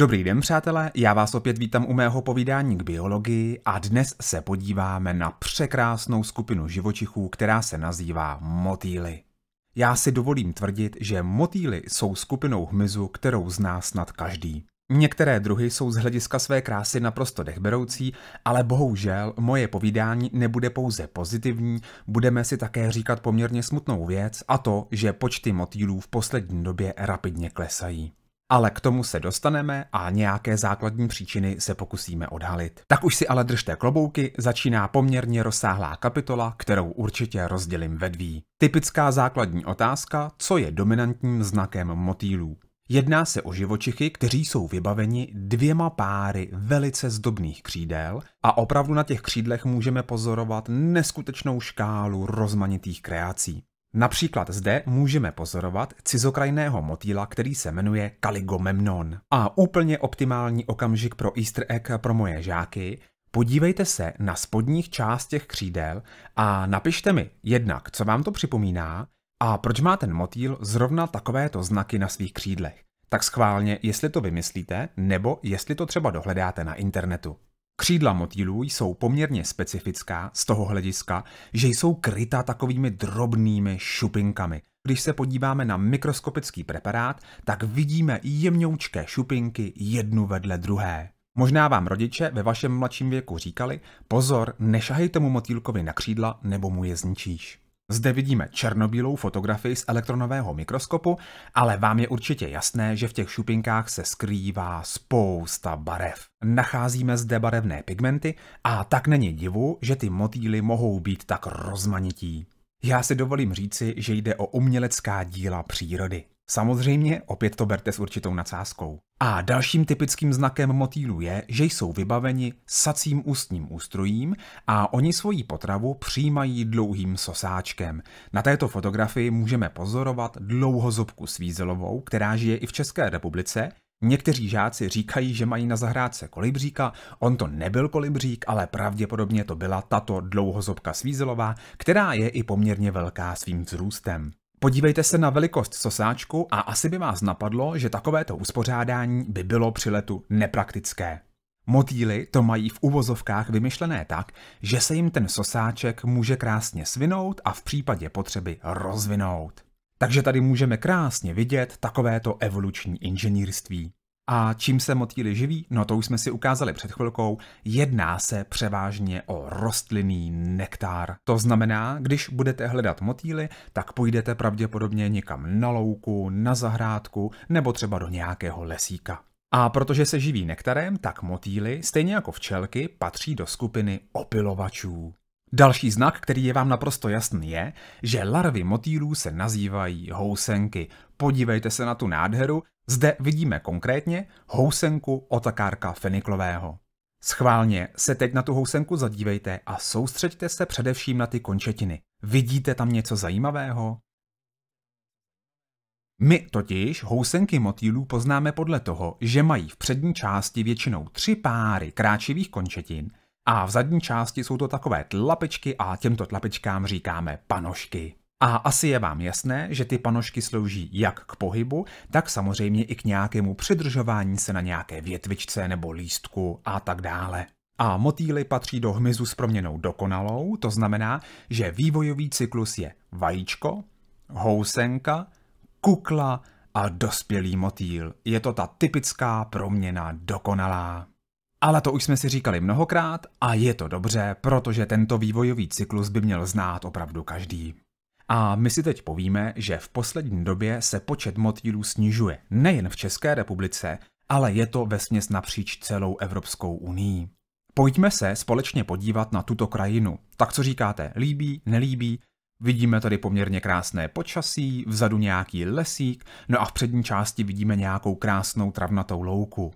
Dobrý den, přátelé, já vás opět vítám u mého povídání k biologii a dnes se podíváme na překrásnou skupinu živočichů, která se nazývá motýly. Já si dovolím tvrdit, že motýly jsou skupinou hmyzu, kterou zná snad každý. Některé druhy jsou z hlediska své krásy naprosto dechberoucí, ale bohužel moje povídání nebude pouze pozitivní, budeme si také říkat poměrně smutnou věc a to, že počty motýlů v poslední době rapidně klesají. Ale k tomu se dostaneme a nějaké základní příčiny se pokusíme odhalit. Tak už si ale držte klobouky, začíná poměrně rozsáhlá kapitola, kterou určitě rozdělím ve dví. Typická základní otázka, co je dominantním znakem motýlů. Jedná se o živočichy, kteří jsou vybaveni dvěma páry velice zdobných křídel a opravdu na těch křídlech můžeme pozorovat neskutečnou škálu rozmanitých kreací. Například zde můžeme pozorovat cizokrajného motýla, který se jmenuje Kaligomemnon. A úplně optimální okamžik pro easter egg pro moje žáky Podívejte se na spodních částech křídel a napište mi jednak, co vám to připomíná a proč má ten motýl zrovna takovéto znaky na svých křídlech. Tak schválně, jestli to vymyslíte, nebo jestli to třeba dohledáte na internetu. Křídla motýlů jsou poměrně specifická z toho hlediska, že jsou kryta takovými drobnými šupinkami. Když se podíváme na mikroskopický preparát, tak vidíme jemňoučké šupinky jednu vedle druhé. Možná vám rodiče ve vašem mladším věku říkali, pozor, nešahej tomu motýlkovi na křídla, nebo mu je zničíš. Zde vidíme černobílou fotografii z elektronového mikroskopu, ale vám je určitě jasné, že v těch šupinkách se skrývá spousta barev. Nacházíme zde barevné pigmenty a tak není divu, že ty motýly mohou být tak rozmanití. Já si dovolím říci, že jde o umělecká díla přírody. Samozřejmě opět to berte s určitou nadsázkou. A dalším typickým znakem motýlu je, že jsou vybaveni sacím ústním ústrojím a oni svoji potravu přijímají dlouhým sosáčkem. Na této fotografii můžeme pozorovat dlouhozobku svízelovou, která žije i v České republice, Někteří žáci říkají, že mají na zahrádce kolibříka, on to nebyl kolibřík, ale pravděpodobně to byla tato dlouhozobka svízelová, která je i poměrně velká svým vzrůstem. Podívejte se na velikost sosáčku a asi by vás napadlo, že takovéto uspořádání by bylo při letu nepraktické. Motýly to mají v uvozovkách vymyšlené tak, že se jim ten sosáček může krásně svinout a v případě potřeby rozvinout. Takže tady můžeme krásně vidět takovéto evoluční inženýrství. A čím se motýly živí? No to už jsme si ukázali před chvilkou. Jedná se převážně o rostlinný nektár. To znamená, když budete hledat motýly, tak půjdete pravděpodobně někam na louku, na zahrádku nebo třeba do nějakého lesíka. A protože se živí nektarem, tak motýly, stejně jako včelky, patří do skupiny opilovačů. Další znak, který je vám naprosto jasný, je, že larvy motýlů se nazývají housenky. Podívejte se na tu nádheru, zde vidíme konkrétně housenku otakárka feniklového. Schválně se teď na tu housenku zadívejte a soustřeďte se především na ty končetiny. Vidíte tam něco zajímavého? My totiž housenky motýlů poznáme podle toho, že mají v přední části většinou tři páry kráčivých končetin a v zadní části jsou to takové tlapečky a těmto tlapečkám říkáme panošky. A asi je vám jasné, že ty panožky slouží jak k pohybu, tak samozřejmě i k nějakému přidržování se na nějaké větvičce nebo lístku a tak dále. A motýly patří do hmyzu s proměnou dokonalou, to znamená, že vývojový cyklus je vajíčko, housenka, kukla a dospělý motýl. Je to ta typická proměna dokonalá. Ale to už jsme si říkali mnohokrát a je to dobře, protože tento vývojový cyklus by měl znát opravdu každý. A my si teď povíme, že v poslední době se počet motýlů snižuje nejen v České republice, ale je to vesměs napříč celou Evropskou unii. Pojďme se společně podívat na tuto krajinu. Tak co říkáte, líbí, nelíbí? Vidíme tady poměrně krásné počasí, vzadu nějaký lesík, no a v přední části vidíme nějakou krásnou travnatou louku.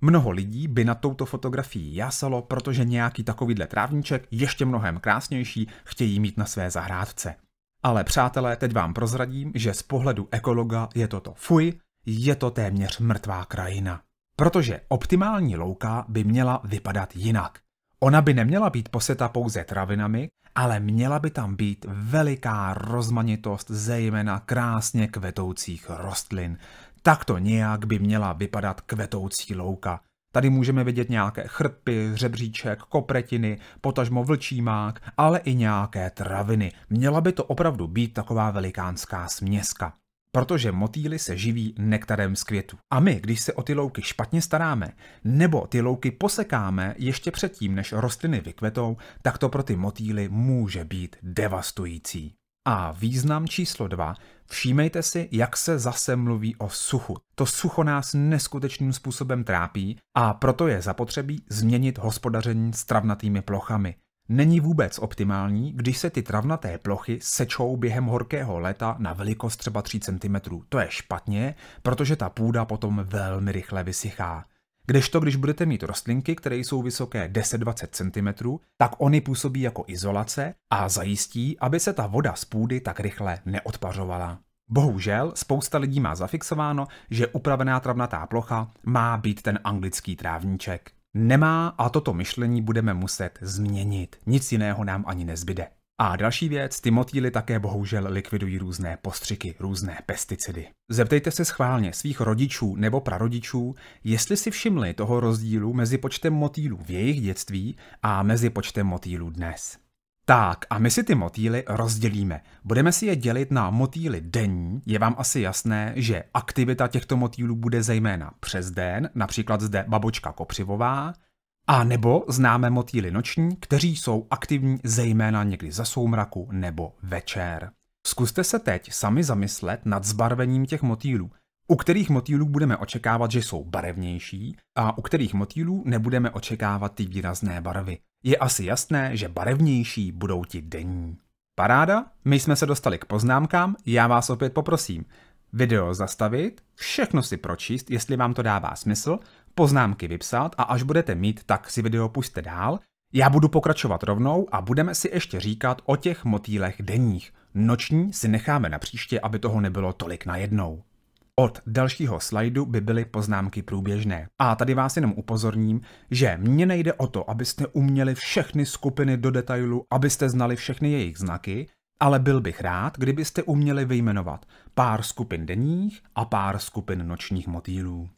Mnoho lidí by na touto fotografii jásalo, protože nějaký takovýhle trávníček, ještě mnohem krásnější, chtějí mít na své zahrádce. Ale přátelé, teď vám prozradím, že z pohledu ekologa je toto fuj, je to téměř mrtvá krajina. Protože optimální louka by měla vypadat jinak. Ona by neměla být poseta pouze travinami, ale měla by tam být veliká rozmanitost zejména krásně kvetoucích rostlin. Takto nějak by měla vypadat kvetoucí louka. Tady můžeme vidět nějaké chrpy, řebříček, kopretiny, potažmo vlčí mák, ale i nějaké traviny. Měla by to opravdu být taková velikánská směska. Protože motýly se živí nektarem z květů. A my, když se o ty louky špatně staráme, nebo ty louky posekáme ještě předtím, než rostliny vykvetou, tak to pro ty motýly může být devastující. A význam číslo dva. Všímejte si, jak se zase mluví o suchu. To sucho nás neskutečným způsobem trápí a proto je zapotřebí změnit hospodaření s travnatými plochami. Není vůbec optimální, když se ty travnaté plochy sečou během horkého léta na velikost třeba 3 cm. To je špatně, protože ta půda potom velmi rychle vysychá. Kdežto, když budete mít rostlinky, které jsou vysoké 10-20 cm, tak oni působí jako izolace a zajistí, aby se ta voda z půdy tak rychle neodpařovala. Bohužel, spousta lidí má zafixováno, že upravená travnatá plocha má být ten anglický trávníček. Nemá a toto myšlení budeme muset změnit. Nic jiného nám ani nezbyde. A další věc, ty motýly také bohužel likvidují různé postřiky, různé pesticidy. Zeptejte se schválně svých rodičů nebo prarodičů, jestli si všimli toho rozdílu mezi počtem motýlů v jejich dětství a mezi počtem motýlů dnes. Tak a my si ty motýly rozdělíme. Budeme si je dělit na motýly denní. Je vám asi jasné, že aktivita těchto motýlů bude zejména přes den, například zde babočka kopřivová, a nebo známe motýly noční, kteří jsou aktivní zejména někdy za soumraku nebo večer. Zkuste se teď sami zamyslet nad zbarvením těch motýlů. U kterých motýlů budeme očekávat, že jsou barevnější a u kterých motýlů nebudeme očekávat ty výrazné barvy. Je asi jasné, že barevnější budou ti denní. Paráda, my jsme se dostali k poznámkám, já vás opět poprosím. Video zastavit, všechno si pročíst, jestli vám to dává smysl poznámky vypsat a až budete mít, tak si video pusťte dál. Já budu pokračovat rovnou a budeme si ještě říkat o těch motýlech denních. Noční si necháme na příště, aby toho nebylo tolik najednou. Od dalšího slajdu by byly poznámky průběžné. A tady vás jenom upozorním, že mně nejde o to, abyste uměli všechny skupiny do detailu, abyste znali všechny jejich znaky, ale byl bych rád, kdybyste uměli vyjmenovat pár skupin denních a pár skupin nočních motýlů.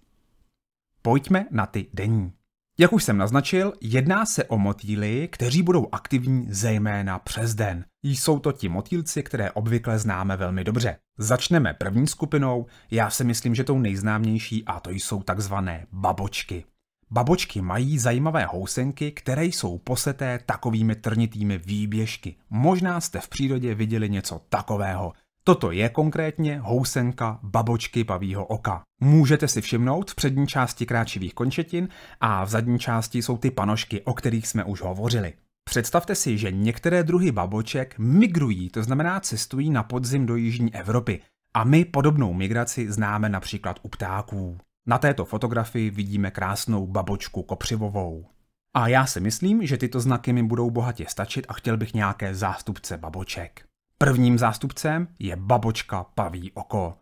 Pojďme na ty denní. Jak už jsem naznačil, jedná se o motýly, kteří budou aktivní zejména přes den. Jsou to ti motýlci, které obvykle známe velmi dobře. Začneme první skupinou, já si myslím, že tou nejznámější a to jsou takzvané babočky. Babočky mají zajímavé housenky, které jsou poseté takovými trnitými výběžky. Možná jste v přírodě viděli něco takového. Toto je konkrétně housenka babočky pavího oka. Můžete si všimnout v přední části kráčivých končetin a v zadní části jsou ty panošky, o kterých jsme už hovořili. Představte si, že některé druhy baboček migrují, to znamená cestují na podzim do Jižní Evropy. A my podobnou migraci známe například u ptáků. Na této fotografii vidíme krásnou babočku kopřivovou. A já si myslím, že tyto znaky mi budou bohatě stačit a chtěl bych nějaké zástupce baboček. Prvním zástupcem je babočka paví oko.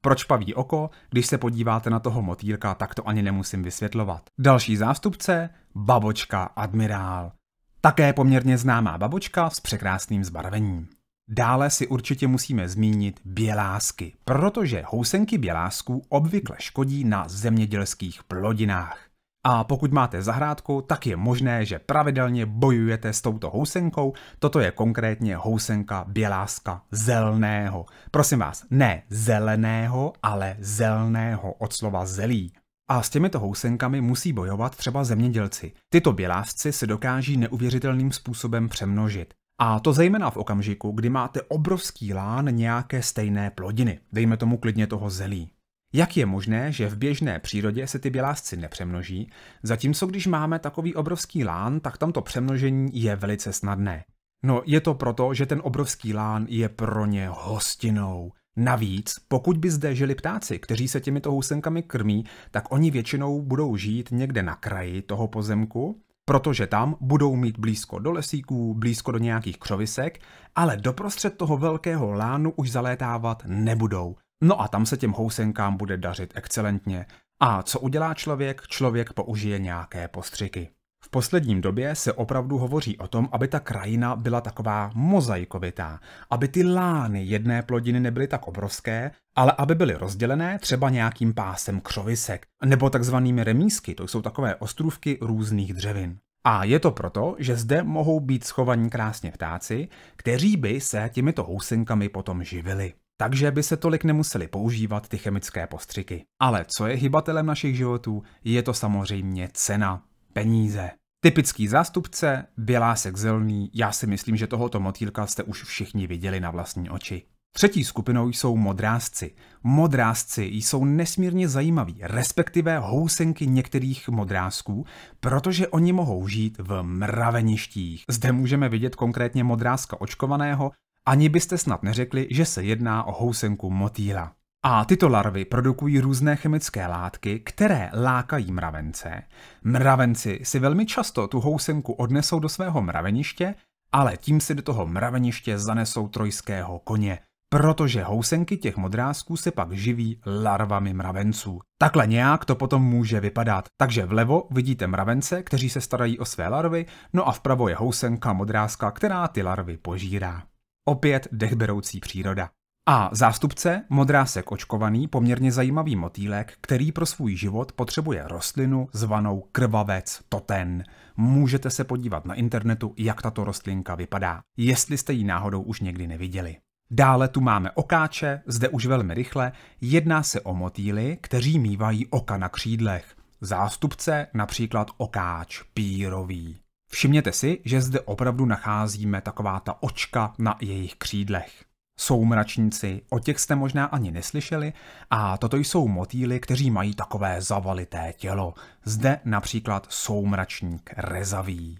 Proč paví oko? Když se podíváte na toho motýlka, tak to ani nemusím vysvětlovat. Další zástupce, babočka admirál. Také poměrně známá babočka s překrásným zbarvením. Dále si určitě musíme zmínit bělásky, protože housenky bělásků obvykle škodí na zemědělských plodinách. A pokud máte zahrádku, tak je možné, že pravidelně bojujete s touto housenkou. Toto je konkrétně housenka běláska zelného. Prosím vás, ne zeleného, ale zelného od slova zelí. A s těmito housenkami musí bojovat třeba zemědělci. Tyto bělásci se dokáží neuvěřitelným způsobem přemnožit. A to zejména v okamžiku, kdy máte obrovský lán nějaké stejné plodiny, dejme tomu klidně toho zelí. Jak je možné, že v běžné přírodě se ty bělásci nepřemnoží, zatímco když máme takový obrovský lán, tak tamto přemnožení je velice snadné. No je to proto, že ten obrovský lán je pro ně hostinou. Navíc, pokud by zde žili ptáci, kteří se těmito housenkami krmí, tak oni většinou budou žít někde na kraji toho pozemku, protože tam budou mít blízko do lesíků, blízko do nějakých křovisek, ale doprostřed toho velkého lánu už zalétávat nebudou. No a tam se těm housenkám bude dařit excelentně. A co udělá člověk? Člověk použije nějaké postřiky. V posledním době se opravdu hovoří o tom, aby ta krajina byla taková mozaikovitá, aby ty lány jedné plodiny nebyly tak obrovské, ale aby byly rozdělené třeba nějakým pásem křovisek nebo takzvanými remísky, to jsou takové ostrůvky různých dřevin. A je to proto, že zde mohou být schovaní krásně ptáci, kteří by se těmito housenkami potom živili takže by se tolik nemuseli používat ty chemické postřiky. Ale co je hybatelem našich životů, je to samozřejmě cena, peníze. Typický zástupce, sek zelný, já si myslím, že tohoto motýlka jste už všichni viděli na vlastní oči. Třetí skupinou jsou modrásci. Modrásci jsou nesmírně zajímaví, respektive housenky některých modrázků, protože oni mohou žít v mraveništích. Zde můžeme vidět konkrétně modrázka očkovaného, ani byste snad neřekli, že se jedná o housenku motýla. A tyto larvy produkují různé chemické látky, které lákají mravence. Mravenci si velmi často tu housenku odnesou do svého mraveniště, ale tím si do toho mraveniště zanesou trojského koně, protože housenky těch modrázků se pak živí larvami mravenců. Takhle nějak to potom může vypadat. Takže vlevo vidíte mravence, kteří se starají o své larvy, no a vpravo je housenka modrázka, která ty larvy požírá. Opět dechberoucí příroda. A zástupce, modrásek očkovaný, poměrně zajímavý motýlek, který pro svůj život potřebuje rostlinu zvanou krvavec toten. Můžete se podívat na internetu, jak tato rostlinka vypadá, jestli jste ji náhodou už někdy neviděli. Dále tu máme okáče, zde už velmi rychle, jedná se o motýly, kteří mývají oka na křídlech. Zástupce například okáč pírový. Všimněte si, že zde opravdu nacházíme taková ta očka na jejich křídlech. Jsou mračníci, o těch jste možná ani neslyšeli, a toto jsou motýly, kteří mají takové zavalité tělo. Zde například soumračník rezavý.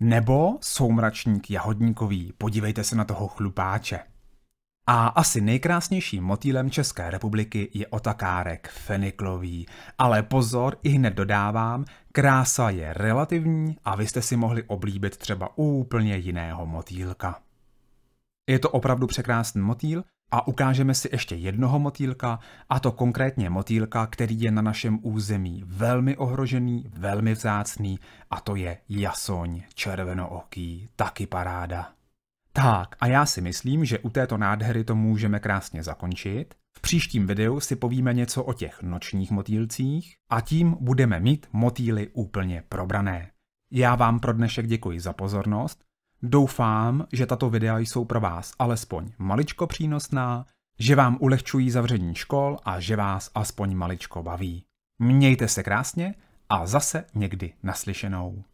Nebo soumračník jahodníkový, podívejte se na toho chlupáče. A asi nejkrásnějším motýlem České republiky je otakárek feniklový. Ale pozor, i hned dodávám, krása je relativní a vy jste si mohli oblíbit třeba úplně jiného motýlka. Je to opravdu překrásný motýl a ukážeme si ještě jednoho motýlka, a to konkrétně motýlka, který je na našem území velmi ohrožený, velmi vzácný, a to je jasoň červenooký, taky paráda. Tak a já si myslím, že u této nádhery to můžeme krásně zakončit. V příštím videu si povíme něco o těch nočních motýlcích a tím budeme mít motýly úplně probrané. Já vám pro dnešek děkuji za pozornost. Doufám, že tato videa jsou pro vás alespoň maličko přínosná, že vám ulehčují zavření škol a že vás aspoň maličko baví. Mějte se krásně a zase někdy naslyšenou.